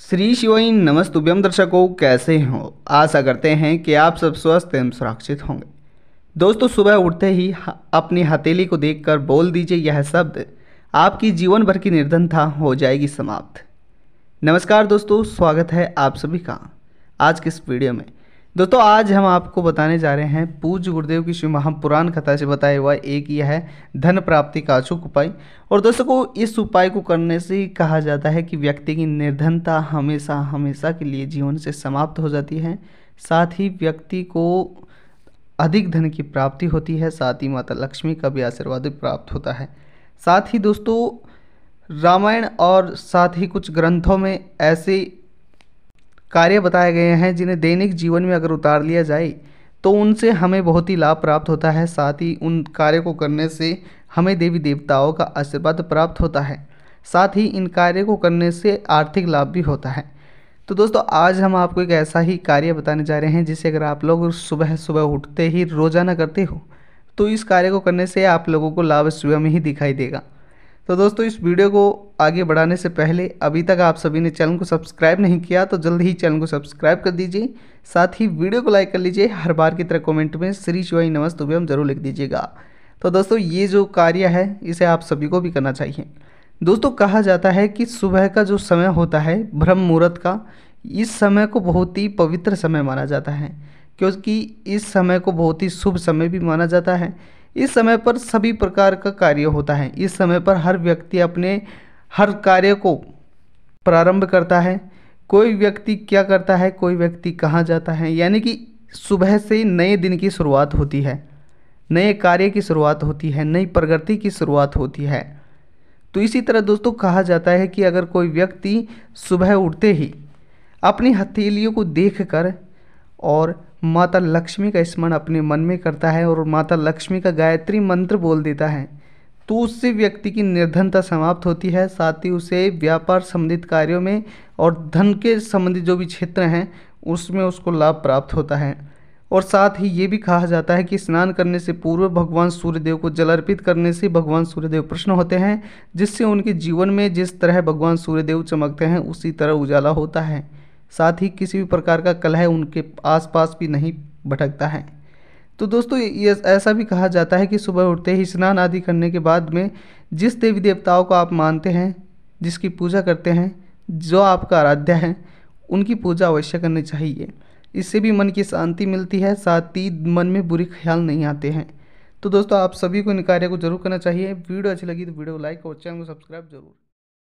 श्री शिवाई नमस्तुभ्यम दर्शकों कैसे हो आशा करते हैं कि आप सब स्वस्थ एवं सुरक्षित होंगे दोस्तों सुबह उठते ही अपनी हथेली को देखकर बोल दीजिए यह शब्द आपकी जीवन भर की निर्धनता हो जाएगी समाप्त नमस्कार दोस्तों स्वागत है आप सभी का आज के इस वीडियो में दोस्तों आज हम आपको बताने जा रहे हैं पूज गुरुदेव की शिव महापुराण कथा से बताया हुआ एक यह है धन प्राप्ति का अचूक उपाय और दोस्तों को इस उपाय को करने से ही कहा जाता है कि व्यक्ति की निर्धनता हमेशा हमेशा के लिए जीवन से समाप्त हो जाती है साथ ही व्यक्ति को अधिक धन की प्राप्ति होती है साथ ही माता लक्ष्मी का भी आशीर्वाद प्राप्त होता है साथ ही दोस्तों रामायण और साथ ही कुछ ग्रंथों में ऐसे कार्य बताए गए हैं जिन्हें दैनिक जीवन में अगर उतार लिया जाए तो उनसे हमें बहुत ही लाभ प्राप्त होता है साथ ही उन कार्य को करने से हमें देवी देवताओं का आशीर्वाद प्राप्त होता है साथ ही इन कार्य को करने से आर्थिक लाभ भी होता है तो दोस्तों आज हम आपको एक ऐसा ही कार्य बताने जा रहे हैं जिसे अगर आप लोग सुबह सुबह उठते ही रोज़ाना करते हो तो इस कार्य को करने से आप लोगों को लाभ स्वयं ही दिखाई देगा तो दोस्तों इस वीडियो को आगे बढ़ाने से पहले अभी तक आप सभी ने चैनल को सब्सक्राइब नहीं किया तो जल्द ही चैनल को सब्सक्राइब कर दीजिए साथ ही वीडियो को लाइक कर लीजिए हर बार की तरह कमेंट में श्री शिवाई नमस्त हम जरूर लिख दीजिएगा तो दोस्तों ये जो कार्य है इसे आप सभी को भी करना चाहिए दोस्तों कहा जाता है कि सुबह का जो समय होता है ब्रह्म मुहूर्त का इस समय को बहुत ही पवित्र समय माना जाता है क्योंकि इस समय को बहुत ही शुभ समय भी माना जाता है इस समय पर सभी प्रकार का कार्य होता है इस समय पर हर व्यक्ति अपने हर कार्य को प्रारंभ करता है कोई व्यक्ति क्या करता है कोई व्यक्ति कहाँ जाता है यानी कि सुबह से नए दिन की शुरुआत होती है नए कार्य की शुरुआत होती है नई प्रगति की शुरुआत होती है तो इसी तरह दोस्तों कहा जाता है कि अगर कोई व्यक्ति सुबह उठते ही अपनी हथेलियों को देख कर और माता लक्ष्मी का स्मरण अपने मन में करता है और माता लक्ष्मी का गायत्री मंत्र बोल देता है तो उससे व्यक्ति की निर्धनता समाप्त होती है साथ ही उसे व्यापार संबंधित कार्यों में और धन के संबंधित जो भी क्षेत्र हैं उसमें उसको लाभ प्राप्त होता है और साथ ही ये भी कहा जाता है कि स्नान करने से पूर्व भगवान सूर्यदेव को जल अर्पित करने से भगवान सूर्यदेव प्रश्न होते हैं जिससे उनके जीवन में जिस तरह भगवान सूर्यदेव चमकते हैं उसी तरह उजाला होता है साथ ही किसी भी प्रकार का कलह उनके आसपास भी नहीं भटकता है तो दोस्तों ये ऐसा भी कहा जाता है कि सुबह उठते ही स्नान आदि करने के बाद में जिस देवी देवताओं को आप मानते हैं जिसकी पूजा करते हैं जो आपका आराध्य है उनकी पूजा अवश्य करनी चाहिए इससे भी मन की शांति मिलती है साथ ही मन में बुरे ख्याल नहीं आते हैं तो दोस्तों आप सभी को इन कार्य को जरूर करना चाहिए वीडियो अच्छी लगी तो वीडियो को लाइक और चैनल को सब्सक्राइब जरूर